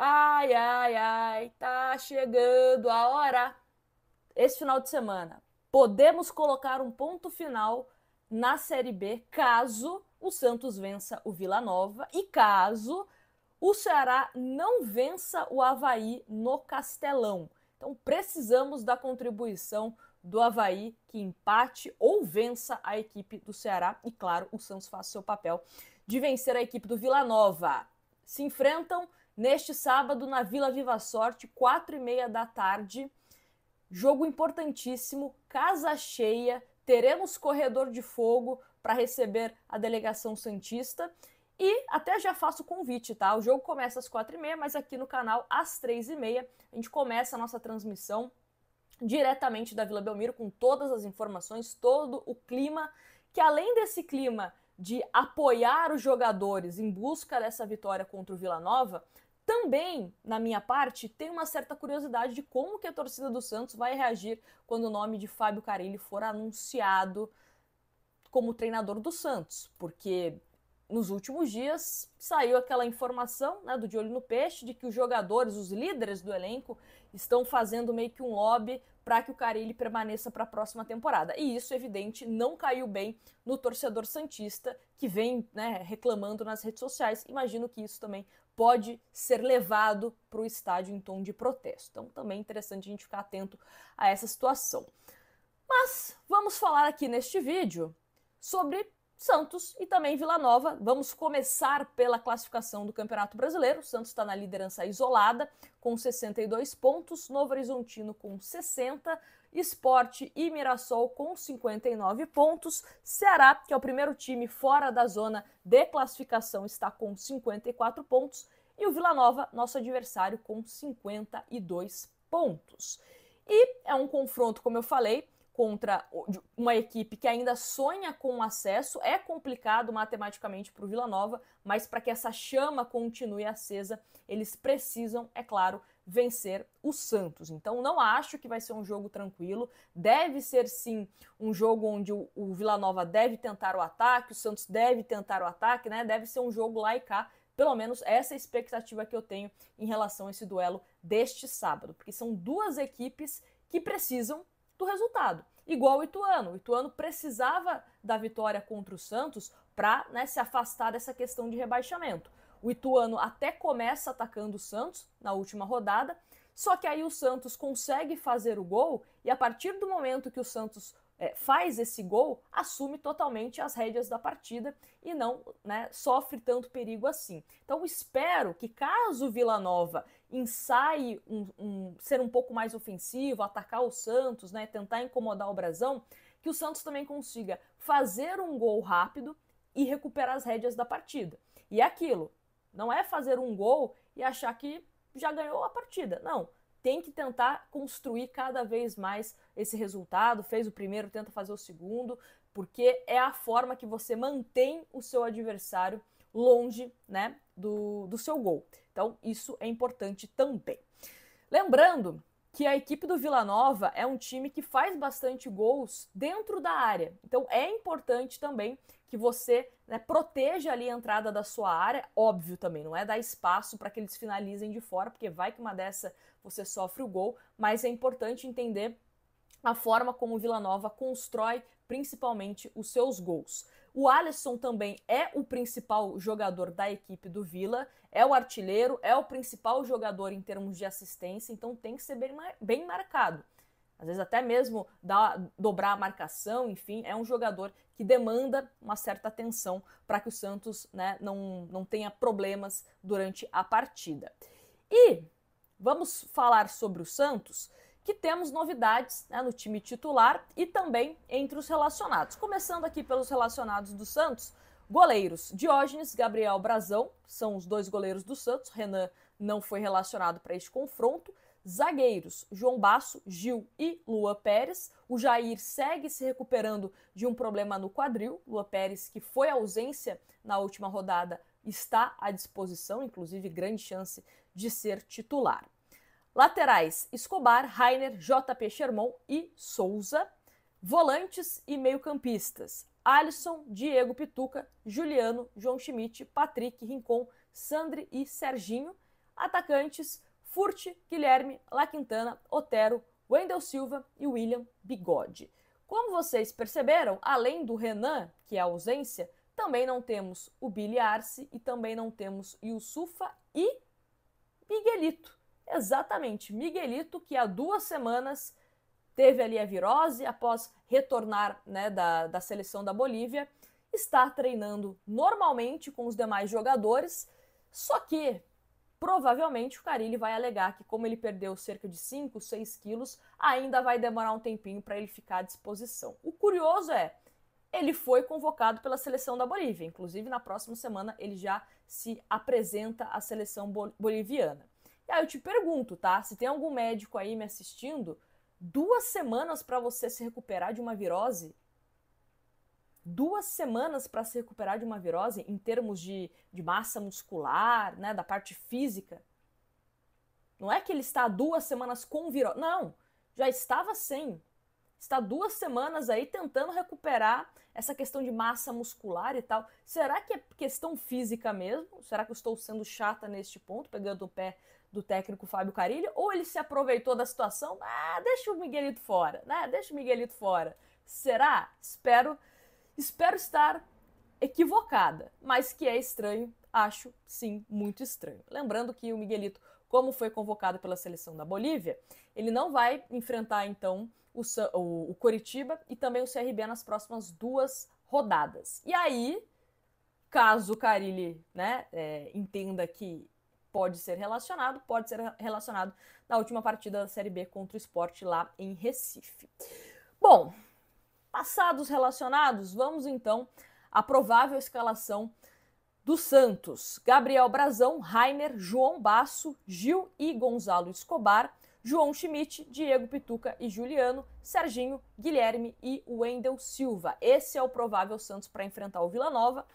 Ai, ai, ai, tá chegando a hora. Esse final de semana, podemos colocar um ponto final na Série B caso o Santos vença o Vila Nova e caso o Ceará não vença o Havaí no Castelão. Então precisamos da contribuição do Havaí que empate ou vença a equipe do Ceará e claro, o Santos faz seu papel de vencer a equipe do Vila Nova. Se enfrentam neste sábado na Vila Viva Sorte, quatro e meia da tarde. Jogo importantíssimo, casa cheia, teremos corredor de fogo para receber a delegação Santista. E até já faço o convite, tá? O jogo começa às quatro e meia, mas aqui no canal, às três e meia, a gente começa a nossa transmissão diretamente da Vila Belmiro, com todas as informações, todo o clima, que além desse clima de apoiar os jogadores em busca dessa vitória contra o Vila Nova, também, na minha parte, tem uma certa curiosidade de como que a torcida do Santos vai reagir quando o nome de Fábio Carilli for anunciado como treinador do Santos, porque nos últimos dias saiu aquela informação né, do De Olho no Peixe de que os jogadores, os líderes do elenco, estão fazendo meio que um lobby para que o Carilli permaneça para a próxima temporada. E isso, evidente, não caiu bem no torcedor Santista, que vem né, reclamando nas redes sociais. Imagino que isso também pode ser levado para o estádio em tom de protesto. Então, também é interessante a gente ficar atento a essa situação. Mas vamos falar aqui neste vídeo sobre Santos e também Vila Nova. Vamos começar pela classificação do Campeonato Brasileiro. O Santos está na liderança isolada, com 62 pontos, Novo Horizontino com 60, Esporte e Mirassol com 59 pontos, Ceará, que é o primeiro time fora da zona de classificação, está com 54 pontos, e o Vila Nova, nosso adversário, com 52 pontos. E é um confronto, como eu falei, contra uma equipe que ainda sonha com acesso. É complicado matematicamente para o Vila Nova, mas para que essa chama continue acesa, eles precisam, é claro, vencer o Santos. Então não acho que vai ser um jogo tranquilo. Deve ser sim um jogo onde o, o Vila Nova deve tentar o ataque, o Santos deve tentar o ataque, né? Deve ser um jogo lá e cá. Pelo menos essa é a expectativa que eu tenho em relação a esse duelo deste sábado, porque são duas equipes que precisam do resultado. Igual o Ituano. O Ituano precisava da vitória contra o Santos para né, se afastar dessa questão de rebaixamento. O Ituano até começa atacando o Santos na última rodada, só que aí o Santos consegue fazer o gol e a partir do momento que o Santos é, faz esse gol, assume totalmente as rédeas da partida e não né, sofre tanto perigo assim. Então espero que caso o Vila Nova ensaie um, um, ser um pouco mais ofensivo, atacar o Santos, né, tentar incomodar o Brasão, que o Santos também consiga fazer um gol rápido e recuperar as rédeas da partida. E é aquilo, não é fazer um gol e achar que já ganhou a partida. Não, tem que tentar construir cada vez mais esse resultado. Fez o primeiro, tenta fazer o segundo, porque é a forma que você mantém o seu adversário longe, né, do, do seu gol. Então, isso é importante também. Lembrando que a equipe do Vila Nova é um time que faz bastante gols dentro da área. Então é importante também que você né, proteja ali a entrada da sua área, óbvio também, não é dar espaço para que eles finalizem de fora, porque vai que uma dessa você sofre o gol, mas é importante entender a forma como o Vila Nova constrói principalmente os seus gols. O Alisson também é o principal jogador da equipe do Vila, é o artilheiro, é o principal jogador em termos de assistência, então tem que ser bem, bem marcado. Às vezes até mesmo dá, dobrar a marcação, enfim, é um jogador que demanda uma certa atenção para que o Santos né, não, não tenha problemas durante a partida. E vamos falar sobre o Santos que temos novidades né, no time titular e também entre os relacionados. Começando aqui pelos relacionados do Santos, goleiros Diógenes, Gabriel Brazão, são os dois goleiros do Santos. Renan não foi relacionado para este confronto. Zagueiros João Basso, Gil e Lua Pérez. O Jair segue se recuperando de um problema no quadril. Lua Pérez, que foi ausência na última rodada, está à disposição, inclusive grande chance de ser titular. Laterais: Escobar, Rainer, JP Sherman e Souza. Volantes e meio-campistas: Alisson, Diego Pituca, Juliano, João Schmidt, Patrick, Rincon, Sandri e Serginho. Atacantes: Furt, Guilherme, La Quintana, Otero, Wendel Silva e William Bigode. Como vocês perceberam, além do Renan, que é a ausência, também não temos o Billy Arce e também não temos Yusufa e Miguelito. Exatamente, Miguelito, que há duas semanas teve ali a virose após retornar né, da, da seleção da Bolívia, está treinando normalmente com os demais jogadores, só que provavelmente o Carilli vai alegar que, como ele perdeu cerca de 5, 6 quilos, ainda vai demorar um tempinho para ele ficar à disposição. O curioso é, ele foi convocado pela seleção da Bolívia. Inclusive, na próxima semana, ele já se apresenta à seleção boliviana. E aí eu te pergunto, tá? Se tem algum médico aí me assistindo, duas semanas para você se recuperar de uma virose? Duas semanas para se recuperar de uma virose em termos de, de massa muscular, né, da parte física? Não é que ele está duas semanas com virose. Não, já estava sem está duas semanas aí tentando recuperar essa questão de massa muscular e tal. Será que é questão física mesmo? Será que eu estou sendo chata neste ponto, pegando o pé do técnico Fábio Carilho? Ou ele se aproveitou da situação? Ah, deixa o Miguelito fora, né? Deixa o Miguelito fora. Será? Espero, espero estar equivocada, mas que é estranho, acho sim, muito estranho. Lembrando que o Miguelito como foi convocado pela seleção da Bolívia, ele não vai enfrentar então o, o, o Coritiba e também o CRB nas próximas duas rodadas. E aí, caso o Carilli né, é, entenda que pode ser relacionado, pode ser relacionado na última partida da Série B contra o esporte lá em Recife. Bom, passados relacionados, vamos então à provável escalação do Santos, Gabriel Brazão, Rainer, João Basso, Gil e Gonzalo Escobar, João Schmidt, Diego Pituca e Juliano, Serginho, Guilherme e Wendel Silva. Esse é o provável Santos para enfrentar o Vila Nova.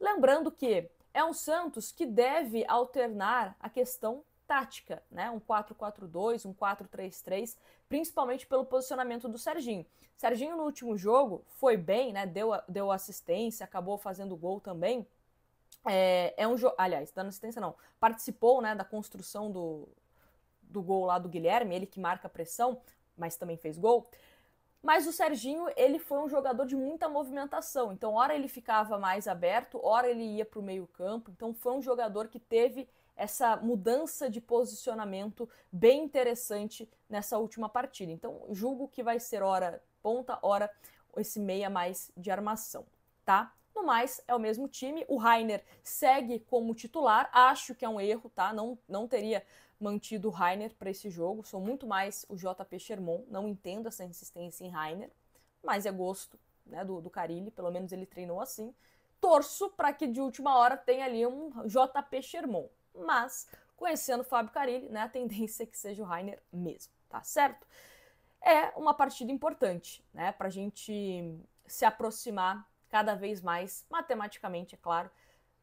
Lembrando que é um Santos que deve alternar a questão tática, né? Um 4-4-2, um 4-3-3, principalmente pelo posicionamento do Serginho. Serginho no último jogo foi bem, né? Deu, deu assistência, acabou fazendo gol também. É, é um aliás, dando assistência não, participou né, da construção do, do gol lá do Guilherme, ele que marca a pressão, mas também fez gol. Mas o Serginho, ele foi um jogador de muita movimentação. Então, hora ele ficava mais aberto, hora ele ia para o meio-campo. Então, foi um jogador que teve essa mudança de posicionamento bem interessante nessa última partida. Então, julgo que vai ser hora ponta, hora esse meia mais de armação, tá? No mais, é o mesmo time. O Rainer segue como titular. Acho que é um erro, tá? Não, não teria mantido o Rainer para esse jogo. Sou muito mais o JP Sherman. Não entendo essa insistência em Rainer. Mas é gosto né, do, do Carilli. Pelo menos ele treinou assim. Torço para que de última hora tenha ali um JP Sherman. Mas, conhecendo o Fábio Carilli, né, a tendência é que seja o Rainer mesmo, tá certo? É uma partida importante né, para a gente se aproximar cada vez mais, matematicamente, é claro,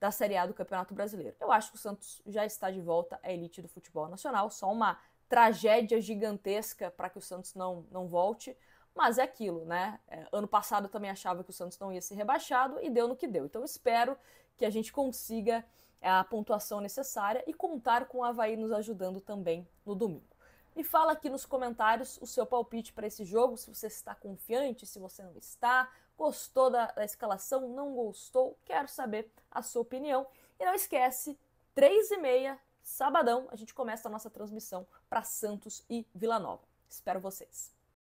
da Série A do Campeonato Brasileiro. Eu acho que o Santos já está de volta à elite do futebol nacional, só uma tragédia gigantesca para que o Santos não, não volte, mas é aquilo, né? É, ano passado eu também achava que o Santos não ia ser rebaixado e deu no que deu. Então espero que a gente consiga é, a pontuação necessária e contar com o Havaí nos ajudando também no domingo. Me fala aqui nos comentários o seu palpite para esse jogo, se você está confiante, se você não está, gostou da, da, escalação, não gostou, quero saber a sua opinião. E não esquece, 3 e meia, sabadão, a gente começa a nossa transmissão para Santos e Vila Nova. Espero vocês.